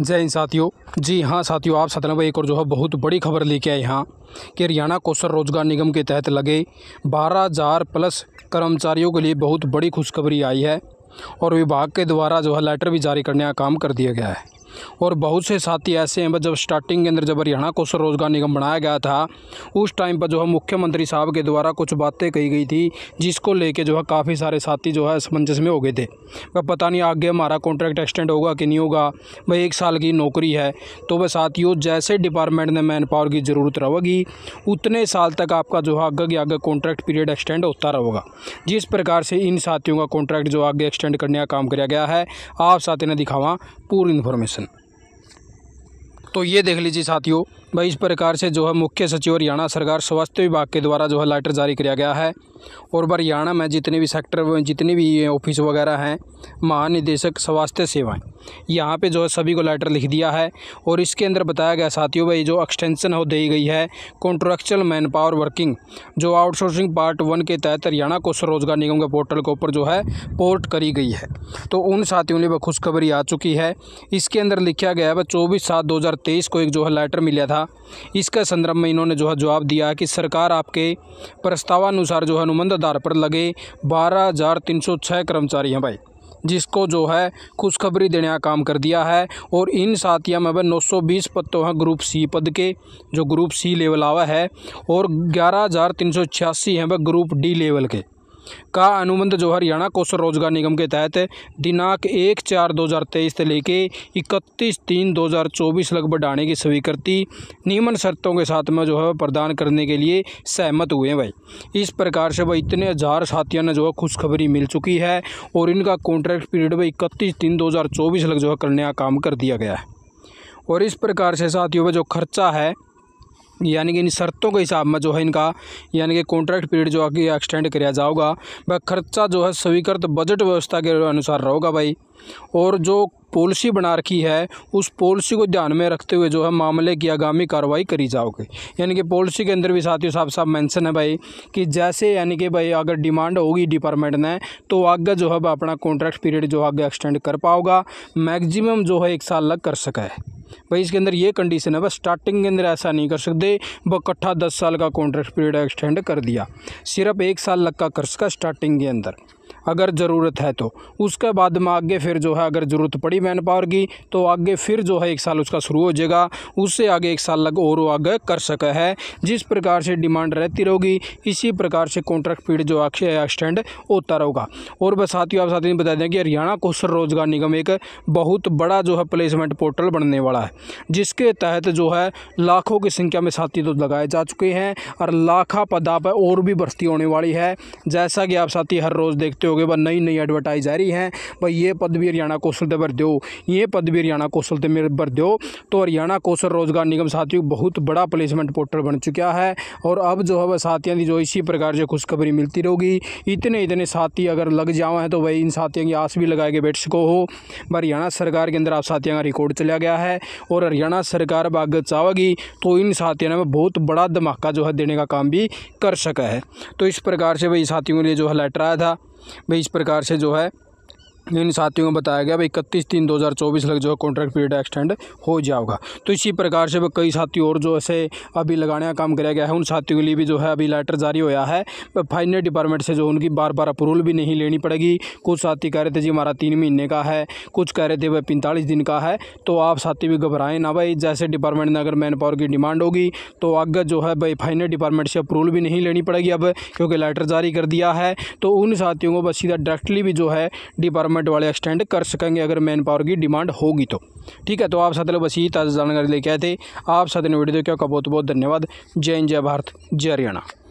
जय हिंद साथियों जी हाँ साथियों आप सतनबा एक और जो है बहुत बड़ी खबर लेके आए यहाँ कि हरियाणा कौशल रोजगार निगम के तहत लगे बारह हज़ार प्लस कर्मचारियों के लिए बहुत बड़ी खुशखबरी आई है और विभाग के द्वारा जो है लेटर भी जारी करने का काम कर दिया गया है और बहुत से साथी ऐसे हैं जब स्टार्टिंग के अंदर जब हरियाणा को स्वरोजगार निगम बनाया गया था उस टाइम पर जो है मुख्यमंत्री साहब के द्वारा कुछ बातें कही गई थी जिसको लेके जो है काफ़ी सारे साथी जो है असमंजस में हो गए थे वह पता नहीं आगे हमारा कॉन्ट्रैक्ट एक्सटेंड होगा कि नहीं होगा भाई एक साल की नौकरी है तो वह साथियों जैसे डिपार्टमेंट में मैन पावर की ज़रूरत रहेगी उतने साल तक आपका जो है आगे आगे कॉन्ट्रैक्ट पीरियड एक्सटेंड होता रहेगा जिस प्रकार से इन साथियों का कॉन्ट्रैक्ट जो आगे एक्सटेंड करने का काम किया गया है आप साथी ने दिखावा पूरी इन्फॉर्मेशन तो ये देख लीजिए साथियों भाई इस प्रकार से जो है मुख्य सचिव हरियाणा सरकार स्वास्थ्य विभाग के द्वारा जो है लेटर जारी किया गया है और हरियाणा में जितने भी सेक्टर जितने भी ऑफिस वगैरह हैं महानिदेशक स्वास्थ्य सेवाएं यहाँ पे जो है सभी को लेटर लिख दिया है और इसके अंदर बताया गया साथियों भाई जो एक्सटेंशन हो दी गई है कॉन्ट्रेक्चुअल मैन पावर वर्किंग जो आउटसोर्सिंग पार्ट वन के तहत हरियाणा को स्वरोजगार निगम के पोर्टल के ऊपर जो है पोर्ट करी गई है तो उन साथियों ने खुशखबरी आ चुकी है इसके अंदर लिखा गया है चौबीस सात दो को एक जो है लेटर मिला था था इसके संदर्भ में इन्होंने जो है जवाब दिया कि सरकार आपके प्रस्तावानुसार जो है अनुबंध आधार पर लगे बारह हज़ार तीन सौ छः कर्मचारी हैं भाई जिसको जो है खुशखबरी देने का काम कर दिया है और इन साथियों में भाई नौ सौ बीस पद तो हैं ग्रुप सी पद के जो ग्रुप सी लेवल आवा है और ग्यारह हज़ार तीन सौ छियासी हैं वह ग्रुप डी लेवल के का अनुबंध जो हरियाणा कौशल रोजगार निगम के तहत दिनांक एक चार दो हज़ार तेईस से लेके इकतीस तीन दो हज़ार चौबीस लग बढ़ाने की स्वीकृति नियमन शर्तों के साथ में जो है प्रदान करने के लिए सहमत हुए हैं भाई इस प्रकार से भाई इतने हज़ार साथियों ने जो है खुशखबरी मिल चुकी है और इनका कॉन्ट्रैक्ट पीरियड भाई इकतीस तीन दो हज़ार चौबीस लग जो है करने का काम कर दिया गया है और इस प्रकार से साथियों में जो खर्चा है यानी कि इन शर्तों के हिसाब में जो है इनका यानी कि कॉन्ट्रैक्ट पीरियड जो है एक्सटेंड किया जाओगा वह खर्चा जो है स्वीकृत बजट व्यवस्था के अनुसार रहोगा भाई और जो पॉलिसी बना रखी है उस पॉलिसी को ध्यान में रखते हुए जो है मामले की आगामी कार्रवाई करी जाओगे यानी कि पॉलिसी के अंदर भी साथियों साफ साफ मेंशन है भाई कि जैसे यानी कि भाई अगर डिमांड होगी डिपार्टमेंट ने तो आगे जो है अपना कॉन्ट्रैक्ट पीरियड जो आगे एक्सटेंड कर पाओगा मैक्सिमम जो है एक साल लग कर सका है भाई इसके अंदर ये कंडीशन है बस स्टार्टिंग के अंदर ऐसा नहीं कर सकते वो इकट्ठा दस साल का कॉन्ट्रैक्ट पीरियड एक्सटेंड कर दिया सिर्फ एक साल लग का कर सका स्टार्टिंग के अंदर अगर ज़रूरत है तो उसके बाद में आगे फिर जो है अगर ज़रूरत पड़ी मैन पावर की तो आगे फिर जो है एक साल उसका शुरू हो जाएगा उससे आगे एक साल लग और आगे कर सका है जिस प्रकार से डिमांड रहती रहेगी इसी प्रकार से कॉन्ट्रैक्ट पीरियड जो एक्सटेंड होता रहेगा और बस साथियों आप साथियों बता दें कि हरियाणा कौशल रोजगार निगम एक बहुत बड़ा जो है प्लेसमेंट पोर्टल बनने वाला है जिसके तहत जो है लाखों की संख्या में साथी तो लगाए जा चुके हैं और लाखा पदा पर और भी भर्ती होने वाली है जैसा कि आप साथी हर रोज़ देखते हो करोगे बाद नई नई एडवर्टाइज आ रही है भाई ये पद भी हरियाणा कौशल दे भर दो ये पद भी हरियाणा कौशल दे भर दो तो हरियाणा कौशल रोजगार निगम साथियों बहुत बड़ा प्लेसमेंट पोर्टल बन चुका है और अब जो है वह साथियों की जो इसी प्रकार जो खुशखबरी मिलती रहेगी इतने इतने साथी अगर लग जाओ हैं तो भाई इन साथियों की आस भी लगाए के बैठ सको हो हरियाणा सरकार के अंदर आप साथियों का रिकॉर्ड चला गया है और हरियाणा सरकार अब आगे चाहेगी तो इन साथियों ने बहुत बड़ा धमाका जो है देने का काम भी कर सका है तो इस प्रकार से भाई साथियों के लिए जो है लेटर आया था भाई इस प्रकार से जो है इन साथियों को बताया गया भाई इकतीस तीन 2024 लग जो है कॉन्ट्रैक्ट पीरियड एक्सटेंड हो जाएगा तो इसी प्रकार से कई साथी और जो ऐसे अभी लगाने का काम कराया गया है उन साथियों के लिए भी जो है अभी लेटर जारी होया है फाइनेंस डिपार्टमेंट से जो उनकी बार बार अप्रूवल भी नहीं लेनी पड़ेगी कुछ साथी कह रहे थे जी हमारा तीन महीने का है कुछ कह रहे थे भाई पैंतालीस दिन का है तो आप साथी भी घबराएं ना भाई जैसे डिपार्टमेंट ने अगर मैन पावर की डिमांड होगी तो आगे जो है भाई फाइनेंस डिपार्टमेंट से अप्रूवल भी नहीं लेनी पड़ेगी अब क्योंकि लेटर जारी कर दिया है तो उन साथियों को बस सीधा डायरेक्टली भी जो है डिपार्टमेंट गवर्नमेंट वाले एक्सटेंड कर सकेंगे अगर मैन पावर की डिमांड होगी तो ठीक है तो आप साथ बस यही ताज़ा जानकारी लेके आए थे आप साथ वीडियो देखा बहुत बहुत धन्यवाद जय हिंद जय भारत जय हरियाणा